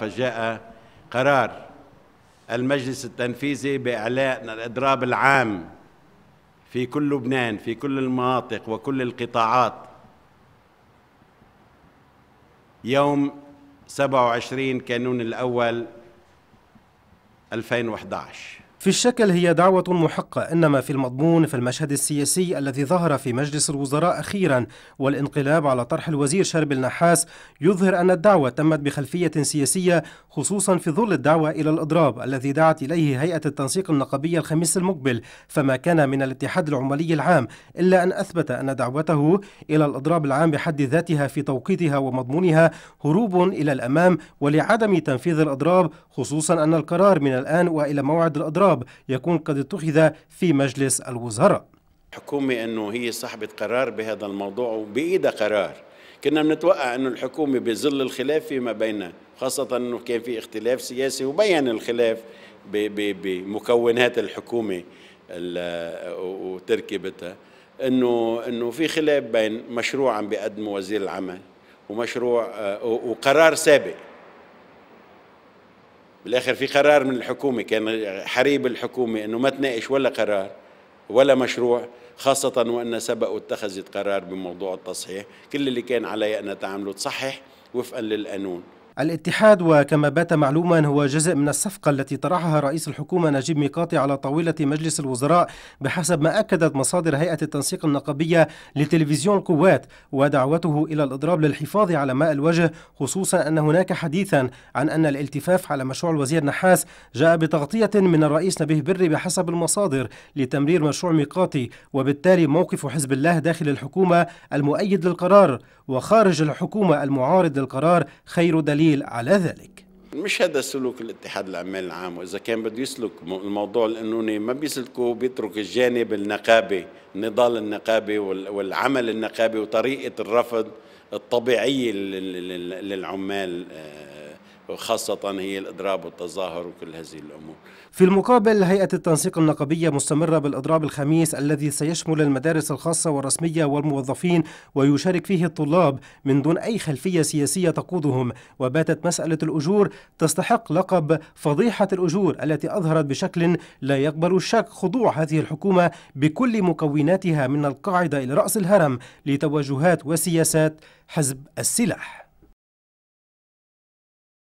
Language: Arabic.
فجاء قرار المجلس التنفيذي باعلان الإضراب العام في كل لبنان في كل المناطق وكل القطاعات يوم 27 كانون الأول 2011 في الشكل هي دعوة محقة إنما في المضمون في المشهد السياسي الذي ظهر في مجلس الوزراء أخيرا والانقلاب على طرح الوزير شرب النحاس يظهر أن الدعوة تمت بخلفية سياسية خصوصا في ظل الدعوة إلى الإضراب الذي دعت إليه هيئة التنسيق النقبية الخميس المقبل فما كان من الاتحاد العمالي العام إلا أن أثبت أن دعوته إلى الإضراب العام بحد ذاتها في توقيتها ومضمونها هروب إلى الأمام ولعدم تنفيذ الإضراب خصوصا أن القرار من الآن وإلى موعد الإضراب خطاب يكون قد اتخذ في مجلس الوزراء الحكومة أنه هي صاحبة قرار بهذا الموضوع وبإيدها قرار كنا بنتوقع أنه الحكومة بظل الخلاف فيما بيننا خاصة أنه كان في اختلاف سياسي وبين الخلاف بمكونات الحكومة وتركيبتها انه انه في خلاف بين مشروع عم بيقدمه وزير العمل ومشروع آه، وقرار سابق بالاخر في قرار من الحكومه كان حريب الحكومه انه ما تناقش ولا قرار ولا مشروع خاصة وأن سبق واتخذت قرار بموضوع التصحيح كل اللي كان علي أن تعمله تصحح وفقا للقانون الاتحاد وكما بات معلوما هو جزء من الصفقة التي طرحها رئيس الحكومة نجيب ميقاتي على طاولة مجلس الوزراء بحسب ما أكدت مصادر هيئة التنسيق النقابية لتلفزيون القوات ودعوته إلى الإضراب للحفاظ على ماء الوجه خصوصا أن هناك حديثا عن أن الالتفاف على مشروع الوزير نحاس جاء بتغطية من الرئيس نبيه بري بحسب المصادر لتمرير مشروع ميقاتي وبالتالي موقف حزب الله داخل الحكومة المؤيد للقرار وخارج الحكومة المعارض للقرار خير دليل دليل على ذلك مش هذا سلوك الاتحاد العمال العام واذا كان بده يسلك الموضوع القانوني ما بيسلكوا بيترك الجانب النقابي نضال النقابي والعمل النقابي وطريقه الرفض الطبيعيه للعمال آه، خاصة هي الإضراب والتظاهر وكل هذه الأمور في المقابل هيئة التنسيق النقابية مستمرة بالإضراب الخميس الذي سيشمل المدارس الخاصة والرسمية والموظفين ويشارك فيه الطلاب من دون أي خلفية سياسية تقودهم وباتت مسألة الأجور تستحق لقب فضيحة الأجور التي أظهرت بشكل لا يقبل الشك خضوع هذه الحكومة بكل مكوناتها من القاعدة إلى رأس الهرم لتوجهات وسياسات حزب السلاح